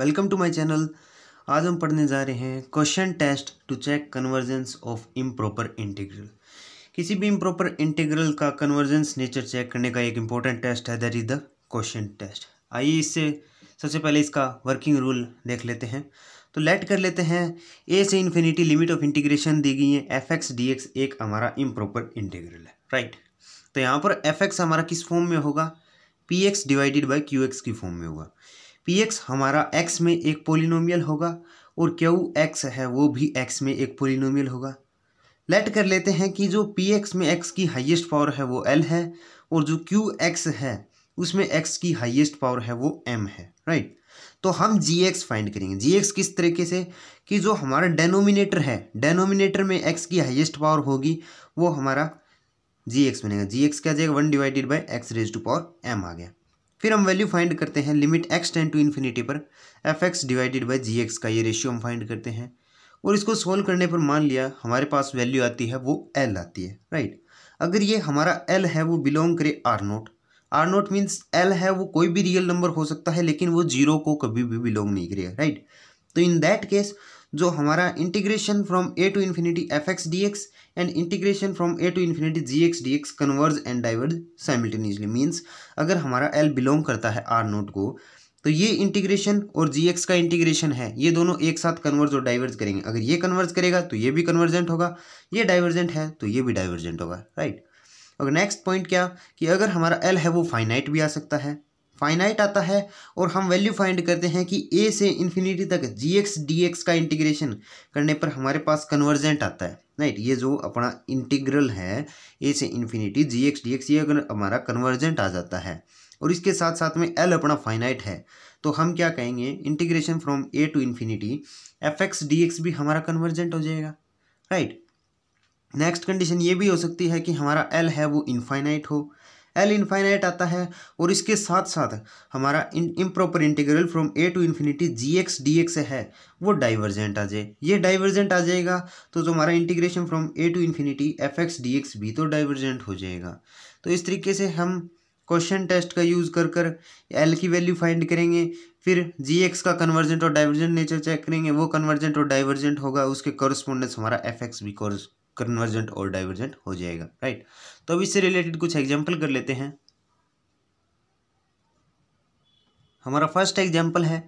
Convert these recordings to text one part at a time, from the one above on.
Welcome to my channel आज हम पढ़ने जा रहे हैं quotient test to check convergence of improper integral किसी भी इम्प्रॉपर इंटीग्रल का कन्वर्जेंस नेचर चेक करने का एक इम्पॉर्टेंट टेस्ट है that is the quotient test आइए इससे सबसे पहले इसका वर्किंग रूल देख लेते हैं तो लेट कर लेते हैं ए से इन्फिनिटी लिमिट ऑफ इंटीग्रेशन दी गई है एफ एक्स डी एक्स एक हमारा इम्प्रॉपर इंटीग्रल है राइट तो यहाँ पर एफ एक्स हमारा किस फॉर्म में होगा P X divided by Q X की फॉर्म में होगा पी एक्स हमारा एक्स में एक पोलिनोमियल होगा और क्यू एक्स है वो भी एक्स में एक पोलिनोमियल होगा लेट कर लेते हैं कि जो पी एक्स में एक्स की हाइएस्ट पावर है वो एल है और जो क्यू एक्स है उसमें एक्स की हाइएस्ट पावर है वो एम है राइट तो हम जी एक्स फाइंड करेंगे जी एक्स किस तरीके से कि जो हमारा डेनोमिनेटर है डेनोमिनेटर में एक्स की हाइएस्ट पावर होगी वो हमारा जी एक्स बनेगा जी एक्स क्या जाएगा one divided by x raise to power M आ गया फिर हम वैल्यू फाइंड करते हैं limit x tends to infinity पर F x divided by ji x का ये रेशियो हम फाइंड करते हैं और इसको सोल्व करने पर मान लिया हमारे पास वैल्यू आती है वो एल आती है राइट अगर ये हमारा एल है वो बिलोंग करे R not R not means L है वो कोई भी रियल नंबर हो सकता है लेकिन वो जीरो को कभी भी बिलोंग नहीं करेगा राइट तो इन दैट केस जो हमारा integration from A to infinity F x D X and integration from A to infinity ji x D X converge and diverge simultaneously means अगर हमारा एल बिलोंग करता है are note को तो ये integration और जी एक्स का इंटीग्रेशन है ये दोनों एक साथ कन्वर्ज और डाइवर्ज करेंगे अगर ये कन्वर्ज करेगा तो ये भी कन्वर्जेंट होगा ये डाइवर्जेंट है तो ये भी डाइवर्जेंट होगा राइट और नेक्स्ट पॉइंट क्या कि अगर हमारा एल है वो फाइनाइट भी आ सकता है फाइनाइट आता है और हम वैल्यू फाइंड करते हैं कि ए से इन्फिनिटी तक जी एक्स डी एक्स का इंटीग्रेशन करने पर हमारे पास कन्वर्जेंट आता है राइट ये जो अपना इंटीग्रल है ए से इन्फिनिटी जी एक्स डी एक्स ये अगर हमारा कन्वर्जेंट आ जाता है और इसके साथ साथ में एल अपना फाइनाइट है तो हम क्या कहेंगे integration from A to infinity F x D X भी हमारा कन्वर्जेंट हो जाएगा राइट नेक्स्ट कंडीशन ये भी हो सकती है कि हमारा एल है वो इनफाइनाइट हो एल इन्फाइनाइट आता है और इसके साथ साथ हमारा improper integral from A to infinity ji x D X है वो डाइवर्जेंट आ जाए ये डाइवर्जेंट आ जाएगा तो जो हमारा integration from A to infinity F x D X भी तो डाइवर्जेंट हो जाएगा तो इस तरीके से हम क्वेश्चन टेस्ट का यूज़ कर कर एल की वैल्यू फाइंड करेंगे फिर जी एक्स का कन्वर्जेंट और डाइवर्जेंट नेचर चेक करेंगे वो कन्वर्जेंट और डाइवर्जेंट होगा उसके कॉरस्पोंडेंस हमारा एफ एक्स भी कन्वर्जेंट और डाइवर्जेंट हो जाएगा राइट तो अब इससे रिलेटेड कुछ एग्जाम्पल कर लेते हैं हमारा फर्स्ट एग्जाम्पल है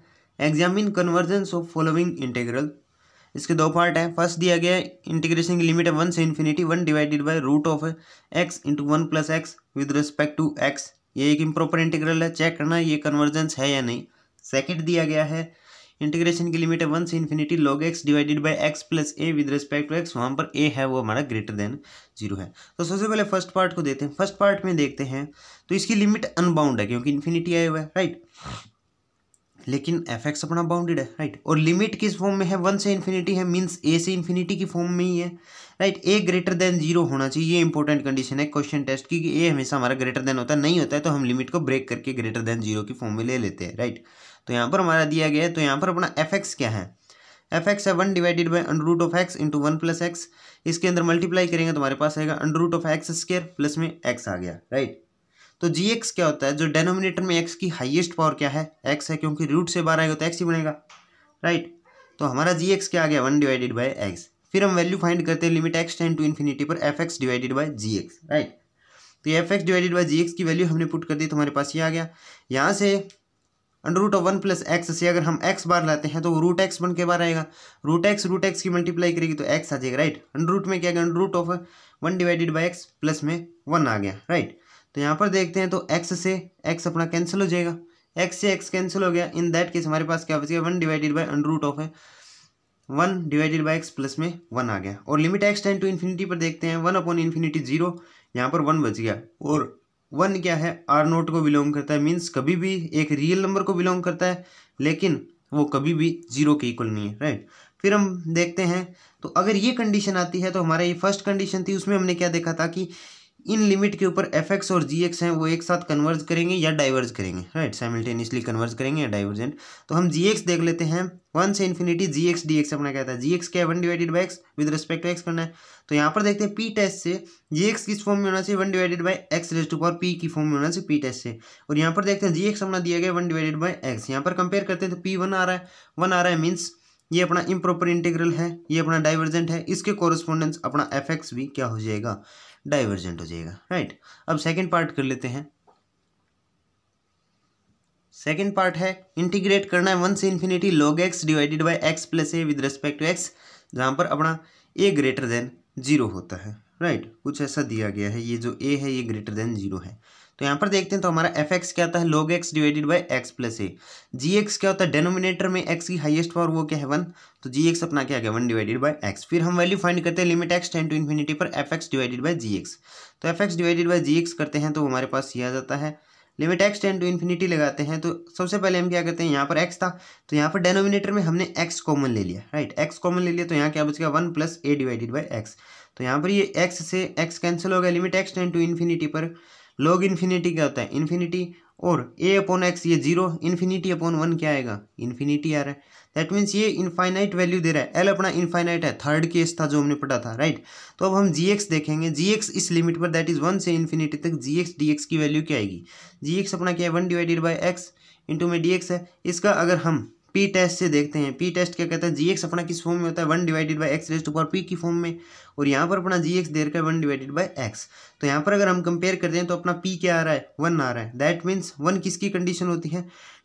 examine convergence of following integral इसके दो पार्ट है फर्स्ट दिया गया इंटीग्रेशन की लिमिट है वन से infinity one divided by root of X into one plus X with respect to x ये एक इम्प्रॉपर इंटीग्रल है चेक करना ये कन्वर्जेंस है या नहीं सेकंड दिया गया है इंटीग्रेशन की लिमिट है वन से infinity log X divided by X plus A with respect to X वहाँ पर ए है वो हमारा ग्रेटर देन जीरो है तो सबसे पहले फर्स्ट पार्ट को देते हैं फर्स्ट पार्ट में देखते हैं तो इसकी लिमिट अनबाउंड है क्योंकि इन्फिनिटी आया हुआ है राइट लेकिन एफ एक्स अपना बाउंडेड है राइट और लिमिट किस फॉर्म में है वन से इन्फिनिटी है मीन्स ए से इन्फिनिटी की फॉर्म में ही है right A greater than zero होना चाहिए ये इंपॉर्टेंट कंडीशन है क्वेश्चन टेस्ट की कि ए हमेशा हमारा ग्रेटर देन होता है नहीं होता है तो हम लिमिट को ब्रेक करके ग्रेटर देन जीरो की फॉर्म में ले लेते हैं राइट तो यहाँ पर हमारा दिया गया है तो यहाँ पर अपना एफ एक्स क्या है एफ एक्स है one divided by under root of X into one plus X इसके अंदर मल्टीप्लाई करेंगे तो हमारे पास आएगा under root of X square plus में एक्स आ गया राइट तो जी एक्स क्या होता है जो डेनोमिनेटर में एक्स की हाइएस्ट पावर क्या है एक्स है क्योंकि रूट से बाहर आएगा तो एक्स ही बनेगा राइट तो हमारा जी एक्स क्या आ गया वन डिवाइडेड बाई एक्स फिर हम वैल्यू फाइंड करते हैं limit x tends to infinity पर F x divided by ji X right तो F x divided by ji X की वैल्यू हमने पुट कर दी तो हमारे पास ये आ गया यहाँ से under root of one plus X से अगर हम एक्स बार लाते हैं तो वो रूट एक्स बन के बार आएगा रूट एक्स रूट एक्स की मल्टीप्लाई करेगी तो एक्स आ जाएगा राइट अंडर रूट में क्या गया under root of one divided by x plus में वन आ गया राइट तो यहाँ पर देखते हैं तो एक्स से एक्स अपना कैंसिल हो जाएगा एक्स से एक्स कैंसिल हो गया इन दैट केस हमारे पास क्या बच गया one divided by under root of है one divided by x plus में वन आ गया और limit x tends to infinity पर देखते हैं वन अपॉन इन्फिनिटी जीरो यहाँ पर वन बच गया और वन क्या है आर नोट को बिलोंग करता है मीन्स कभी भी एक रियल नंबर को बिलोंग करता है लेकिन वो कभी भी जीरो के इक्वल नहीं है राइट फिर हम देखते हैं तो अगर ये कंडीशन आती है तो हमारा ये फर्स्ट कंडीशन थी उसमें हमने क्या देखा था कि इन लिमिट के ऊपर एफ एक्स और जी एक्स हैं वो एक साथ कन्वर्ज करेंगे या डाइवर्ज करेंगे राइट साइमल्टेनियसली कन्वर्ज करेंगे या डाइवर्जेंट तो हम जी एक्स देख लेते हैं वन से इन्फिनिटी जी एक्स डी एक्स अपना कहता है जी एक्स क्या one divided by X with respect to X करना है तो यहाँ पर देखते हैं पी टेस्ट से जी एक्स किस फॉर्म में होना चाहिए one divided by x raise to power P की फॉर्म में होना चाहिए पी टेस्ट से और यहाँ पर देखते हैं जी एक्स अपना दिया गया वन डिवाइडेड बाई एक्स यहाँ पर कंपेयर करते हैं तो पी वन आ रहा है वन आ रहा है मीन्स ये अपना इम्प्रॉपर इंटीग्रल है ये अपना डाइवर्जेंट है इसके कॉरस्पॉन्डेंस अपना एफ एक्स भी क्या हो जाएगा डाइवर्जेंट हो जाएगा राइट अब सेकेंड पार्ट कर लेते हैं सेकेंड पार्ट है इंटीग्रेट करना है वन से infinity log X divided by x plus A with respect to X जहाँ पर अपना ए ग्रेटर देन जीरो होता है राइट right? कुछ ऐसा दिया गया है ये जो ए है ये ग्रेटर देन जीरो है तो यहाँ पर देखते हैं तो हमारा एफ एक्स क्या होता है log X divided by x plus A G x क्या होता है डेनोमिनेटर में एक्स की हाईएस्ट पावर वो क्या है वन तो जी एक्स अपना क्या गया वन डिवाइडेड बाई एक्स फिर हम वैल्यू फाइंड करते हैं limit x tends to infinity पर F x divided by ji X तो F x divided by ji X करते हैं तो हमारे पास ये आ जाता है limit x tends to infinity लगाते हैं तो सबसे पहले हम क्या करते हैं यहाँ पर एक्स था तो यहाँ पर डेनोमिनेटर में हमने एक्स कॉमन ले लिया राइट एक्स कॉमन ले लिया तो यहाँ क्या बच गया one plus A divided by X तो यहाँ पर ये एक्स से एक्स कैंसिल हो गया limit x tends to infinity पर लॉग इन्फिनिटी क्या होता है इन्फिनिटी और ए अपॉन एक्स ये जीरो इन्फिनिटी अपॉन वन क्या आएगा इन्फिनिटी आ रहा है दैट मीन्स ये इन्फाइनाइट वैल्यू दे रहा है एल अपना इन्फाइनाइट है थर्ड केस था जो हमने पढ़ा था राइट तो अब हम जी एक्स देखेंगे जी एक्स इस लिमिट पर दैट इज वन से इन्फिनिटी तक जी एक्स डी एक्स की वैल्यू क्या आएगी जी एक्स अपना क्या है one divided by x into में डी एक्स है इसका अगर हम पी टेस्ट से देखते हैं पी टेस्ट क्या कहता है जी एक्स अपना किस फॉर्म में होता है one divided by X raised power P की फॉर्म में और यहाँ पर अपना जी एक्स रखा है वन डिवाइडेड बाई एक्स तो यहाँ पर अगर हम कंपेयर करते हैं तो अपना पी क्या आ रहा है वन आ रहा है दैट मीन्स वन किसकी कंडीशन होती है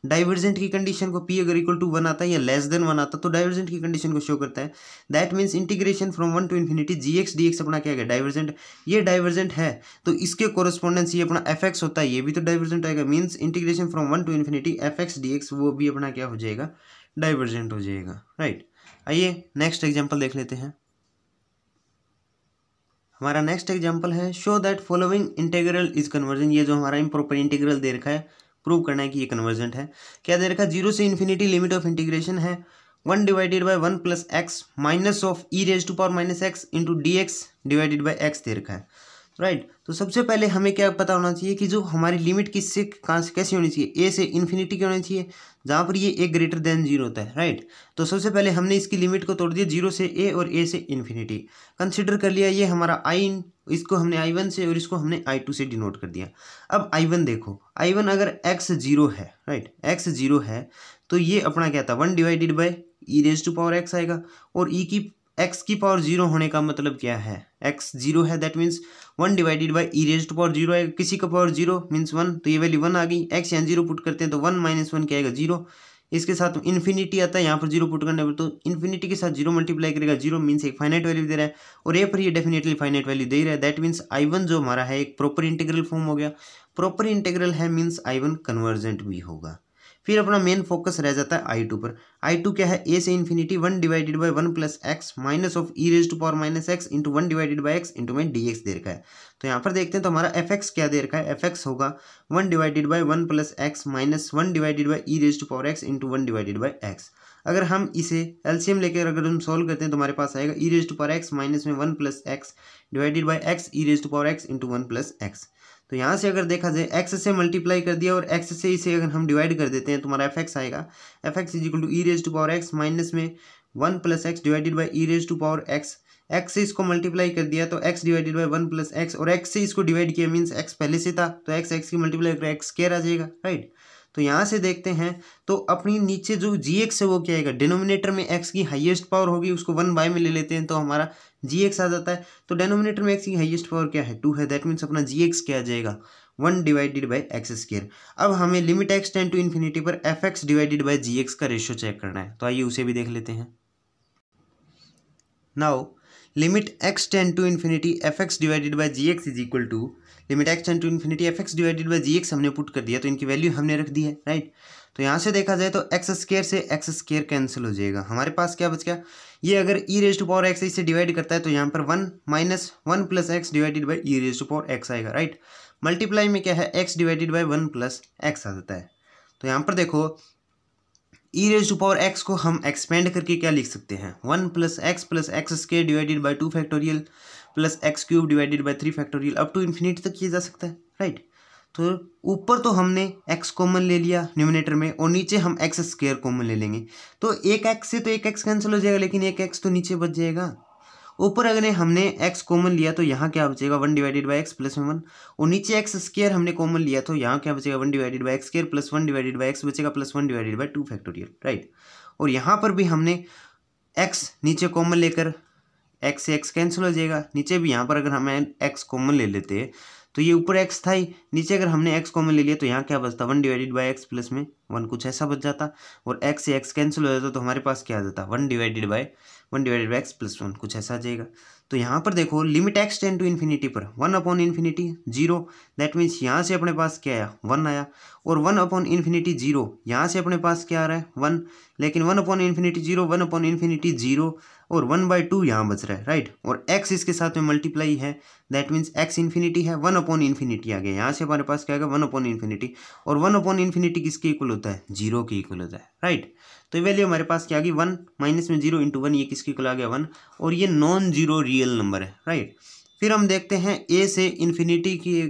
डाइवर्जेंट की कंडीशन को पी अगर इक्वल टू वन आता है या लेस देन वन आता तो डाइवर्जेंट की कंडीशन को शो करता है that means integration from one to infinity ji x D x अपना क्या गया डाइवर्जेंट ये डाइवर्जेंट है तो इसके कॉरस्पॉन्डेंस ये अपना एफ एक्स होता है ये भी तो डाइवर्जेंट आएगा means integration from one to infinity F x D x वो भी अपना क्या हो जाएगा डाइवर्जेंट हो जाएगा राइट आइए नेक्स्ट एग्जाम्पल देख लेते हैं हमारा नेक्स्ट एग्जाम्पल है show that following integral is convergent ये जो हमारा इम्प्रोपर इंटीग्रल दे रखा है प्रूव करना है कि ये कन्वर्जेंट है क्या दे रखा जीरो से इन्फिनिटी लिमिट ऑफ इंटीग्रेशन है one divided by one plus x minus of e raise to power minus x into d x divided by x दे रखा है राइट तो सबसे पहले हमें क्या पता होना चाहिए कि जो हमारी लिमिट किससे कहाँ से कैसी होनी चाहिए ए से इन्फिनिटी की होनी चाहिए जहाँ पर ये ए ग्रेटर देन जीरो होता है राइट तो सबसे पहले हमने इसकी लिमिट को तोड़ दिया जीरो से ए और ए से इन्फिनिटी कंसिडर कर लिया ये हमारा आई इसको हमने आई वन से और इसको हमने आई टू से डिनोट कर दिया अब आई वन देखो आई वन अगर एक्स जीरो है राइट एक्स जीरो है तो ये अपना क्या था one divided by e raise to power x आएगा और ई e की एक्स की पावर जीरो होने का मतलब क्या है एक्स जीरो है that means one divided by e raise to power zero आएगा किसी का पावर जीरो मीन्स वन तो ये वैल्यू वन आ गई एक्स यहाँ जीरो पुट करते हैं तो वन माइनस वन क्या आएगा जीरो इसके साथ इन्फिनिटी आता है यहाँ पर जीरो पुट करने पर तो इन्फिनिटी के साथ जीरो मल्टीप्लाई करेगा जीरो मीन्स एक फाइनाइट वैल्यू दे रहा है और ए पर ये डेफिनेटली फाइनाइट वैल्यू दे रहा है दैट मीन्स आई वन जो हमारा है एक प्रॉपर इंटीग्रल फॉर्म हो गया प्रॉपर इंटीग्रल है मीन्स आई वन कन्वर्जेंट भी होगा फिर अपना मेन फोकस रह जाता है आई टू पर आई टू क्या है ए से infinity one divided by one plus x minus of e raise to power minus x into one divided by x into में डी एक्स दे रखा है तो यहाँ पर देखते हैं तो हमारा एफ एक्स क्या दे रखा है एफ एक्स होगा one divided by one plus x minus one divided by e raise to power x into one divided by x अगर हम इसे एलसीएम लेकर अगर हम सोल्व करते हैं तो हमारे पास आएगा e raise to power x minus में one plus x divided by x e raise to power x into one plus x तो यहाँ से अगर देखा जाए एक्स से मल्टीप्लाई कर दिया और एक्स से इसे अगर हम डिवाइड कर देते हैं तो हमारा एफ एक्स आएगा f x is equal to e raise to power x minus में one plus x divided by e raise to power x x से इसको मल्टीप्लाई कर दिया तो x divided by one plus x और x से इसको डिवाइड किया मीन्स एक्स पहले से था तो एक्स एक्स की मल्टीप्लाई कर एक्स केयर आ जाएगा राइट तो यहाँ से देखते हैं तो अपनी नीचे जो जी एक्स है वो क्या आएगा डिनोमिनेटर में एक्स की हाईएस्ट पावर होगी उसको वन बाय में ले लेते हैं तो हमारा जी एक्स आ जाता है तो डिनोमिनेटर में एक्स की हाईएस्ट पावर क्या है टू है दैट मीन्स अपना जी एक्स क्या आ जाएगा one divided by x square अब हमें limit x tends to infinity पर F x divided by ji x का रेशियो चेक करना है तो आइए उसे भी देख लेते हैं now limit x tends to infinity F x divided by ji x is equal to limit x tends to infinity F x divided by ji x हमने पुट कर दिया तो इनकी वैल्यू हमने रख दी है राइट तो यहाँ से देखा जाए तो एक्स स्केयर से एक्स स्केयर कैंसिल हो जाएगा हमारे पास क्या बच गया ये अगर e raise to power x इसे डिवाइड करता है तो यहाँ पर one minus one plus x divided by e raise to power x आएगा राइट मल्टीप्लाई में क्या है x divided by one plus x आ जाता है तो यहाँ पर देखो e raise to power x को हम एक्सपेंड करके क्या लिख सकते हैं one plus x plus x square divided by two factorial plus x cube divided by three factorial up to infinite तक किया जा सकता है राइट तो ऊपर तो हमने एक्स कॉमन ले लिया न्यूमिनेटर में और नीचे हम एक्स स्क्र कॉमन ले लेंगे तो एक एक्स से तो एक एक्स कैंसिल हो जाएगा लेकिन एक एक्स तो नीचे बच जाएगा ऊपर अगर हमने एक्स कॉमन लिया तो यहाँ क्या बचेगा one divided by x plus one और नीचे एक्स स्क्र हमने कॉमन लिया तो यहाँ क्या बचेगा one divided by x plus one divided by x बचेगा plus one divided by two factorial right और यहाँ पर भी हमने एक्स नीचे कॉमन लेकर एक्स से एक्स कैंसिल हो जाएगा नीचे भी यहाँ पर अगर हम एक्स कॉमन ले लेते तो ये ऊपर एक्स था ही नीचे अगर हमने एक्स कॉमन ले लिया तो यहाँ क्या बचता one divided by x plus में वन कुछ ऐसा बच जाता और एक्स से एक्स कैंसिल हो जाता तो हमारे पास क्या आ जाता one divided by one divided by x plus one कुछ ऐसा आ जाएगा तो यहाँ पर देखो limit x tends to infinity पर one upon infinity zero that means यहाँ से अपने पास क्या आया वन आया और वन अपॉन इन्फिनिटी जीरो यहाँ से अपने पास क्या आ रहा है वन लेकिन one upon infinity zero one upon infinity zero और वन बाई टू यहाँ बच रहा है राइट और एक्स इसके साथ में मल्टीप्लाई है दैट मीन्स एक्स इन्फिनिटी है वन अपॉन इन्फिनिटी आ गया यहाँ से हमारे पास क्या आएगा वन अपॉन इन्फिनिटी और वन अपॉन इन्फिनिटी किसके इक्वल होता है जीरो के इक्वल होता है राइट तो ये वैल्यू हमारे पास क्या आ गई वन माइनस में जीरो इंटू वन ये किसके इक्वल आ गया वन और ये नॉन जीरो रियल नंबर है राइट फिर हम देखते हैं ए से इन्फिनिटी की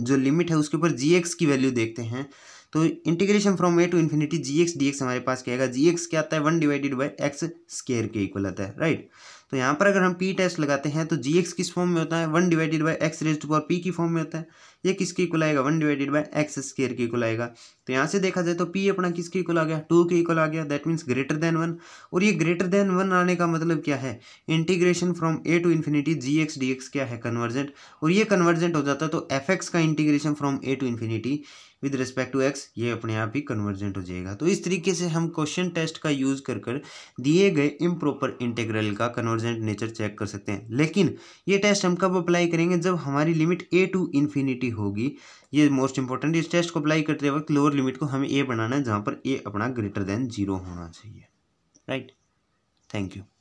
जो लिमिट है उसके ऊपर जी की वैल्यू देखते हैं तो integration from A to infinity ji x D x हमारे पास क्या है जी एक्स क्या आता है one divided by x square के इक्वल आता है राइट तो यहाँ पर अगर हम पी टेस्ट लगाते हैं तो जी एक्स किस फॉर्म में होता है one divided by x raise to power P की फॉर्म में होता है ये किसके इक्वल आएगा one divided by x square के इक्वल आएगा तो यहाँ से देखा जाए तो पी अपना किसके इक्वल आ गया टू के इक्वल आ गया that means greater than one और ये ग्रेटर देन वन आने का मतलब क्या है integration from A to infinity ji x D x क्या है कन्वर्जेंट और ये कन्वर्जेंट हो जाता है तो एफ एक्स का integration from A to infinity with respect to x ये अपने आप ही कन्वर्जेंट हो जाएगा तो इस तरीके से हम क्वेश्चन टेस्ट का यूज़ कर कर दिए गए इम्प्रॉपर इंटेग्रल का कन्वर्जेंट नेचर चेक कर सकते हैं लेकिन ये टेस्ट हम कब अप्लाई करेंगे जब हमारी लिमिट ए टू इन्फिनिटी होगी ये मोस्ट इंपॉर्टेंट इस टेस्ट को अप्लाई करते वक्त लोअर लिमिट को हमें ए बनाना है जहाँ पर ए अपना ग्रेटर देन जीरो होना चाहिए राइट थैंक यू